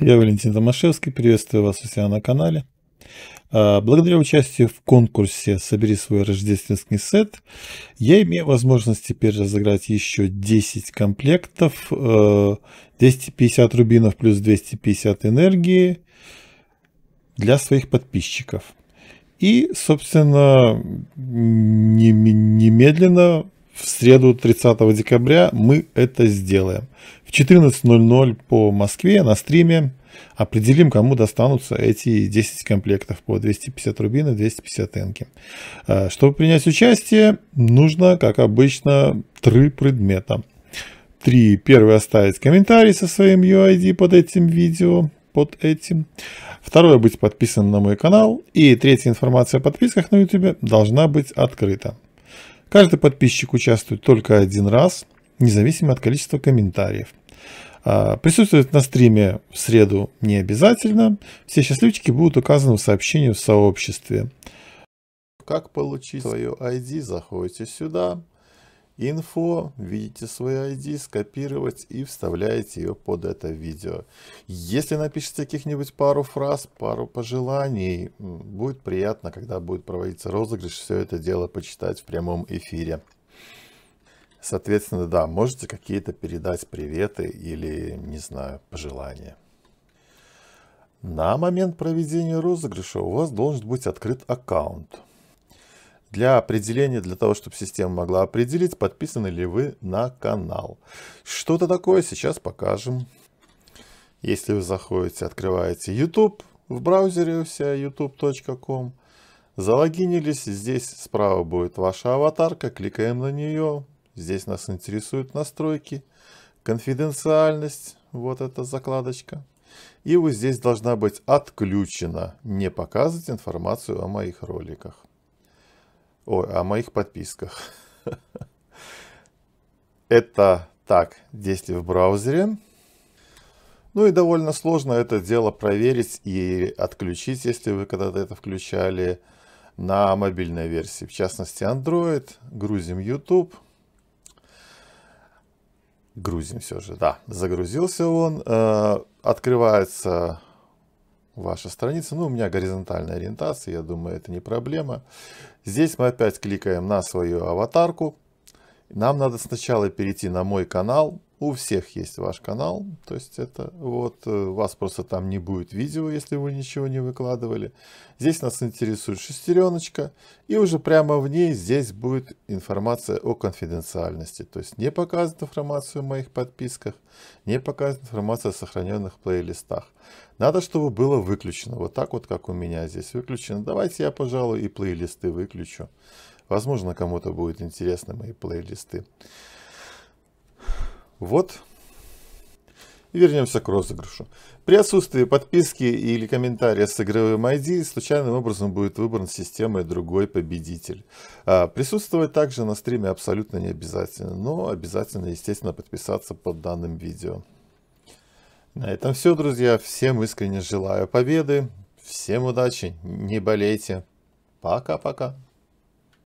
Я Валентин Томашевский, приветствую вас у себя на канале. А, благодаря участию в конкурсе «Собери свой рождественский сет» я имею возможность теперь разыграть еще 10 комплектов, 250 э, рубинов плюс 250 энергии для своих подписчиков. И, собственно, немедленно в среду 30 декабря мы это сделаем. В 14.00 по Москве на стриме определим, кому достанутся эти 10 комплектов по 250 рубин и 250 тенки. А, чтобы принять участие, нужно, как обычно, три предмета. Три. Первый оставить комментарий со своим UID под этим видео, под этим. Второе, быть подписан на мой канал. И третья информация о подписках на YouTube должна быть открыта. Каждый подписчик участвует только один раз, независимо от количества комментариев. А, присутствовать на стриме в среду не обязательно. Все счастливчики будут указаны в сообщении в сообществе. Как получить свое ID, заходите сюда, Инфо, видите свой ID, скопировать и вставляете ее под это видео. Если напишите каких-нибудь пару фраз, пару пожеланий, будет приятно, когда будет проводиться розыгрыш, все это дело почитать в прямом эфире. Соответственно, да, можете какие-то передать приветы или, не знаю, пожелания. На момент проведения розыгрыша у вас должен быть открыт аккаунт для определения, для того, чтобы система могла определить, подписаны ли вы на канал. Что-то такое сейчас покажем. Если вы заходите, открываете YouTube в браузере у себя youtube.com, залогинились, здесь справа будет ваша аватарка, кликаем на нее, здесь нас интересуют настройки, конфиденциальность, вот эта закладочка. И вот здесь должна быть отключена не показывать информацию о моих роликах. Ой, о моих подписках. Это так, действие в браузере. Ну и довольно сложно это дело проверить и отключить, если вы когда-то это включали на мобильной версии. В частности, Android. Грузим YouTube. Грузим все же, да. Загрузился он. Э, открывается ваша страница. Ну, у меня горизонтальная ориентация, я думаю, это не проблема. Здесь мы опять кликаем на свою аватарку. Нам надо сначала перейти на мой канал, у всех есть ваш канал, то есть это вот, э, вас просто там не будет видео, если вы ничего не выкладывали. Здесь нас интересует шестереночка, и уже прямо в ней здесь будет информация о конфиденциальности. То есть не показывает информацию о моих подписках, не показывает информация о сохраненных плейлистах. Надо, чтобы было выключено, вот так вот, как у меня здесь выключено. Давайте я, пожалуй, и плейлисты выключу. Возможно, кому-то будет интересны мои плейлисты. Вот. вернемся к розыгрышу. При отсутствии подписки или комментария с игровым ID случайным образом будет выбран системой другой победитель. А присутствовать также на стриме абсолютно не обязательно, но обязательно, естественно, подписаться под данным видео. На этом все, друзья. Всем искренне желаю победы. Всем удачи. Не болейте. Пока-пока.